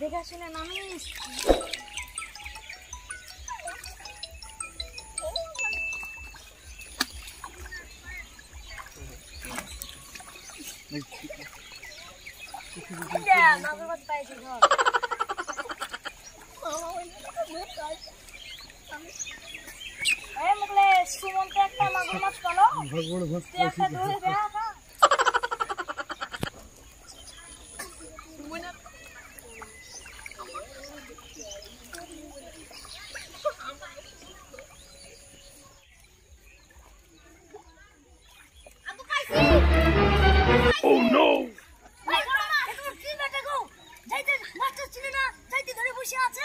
De gasten en amis. Ja, nog wat bijzonder. Oh, ik heb een mooi kaart. Ik heb van tekst ছিল না চাইতে ধরে বসে আছে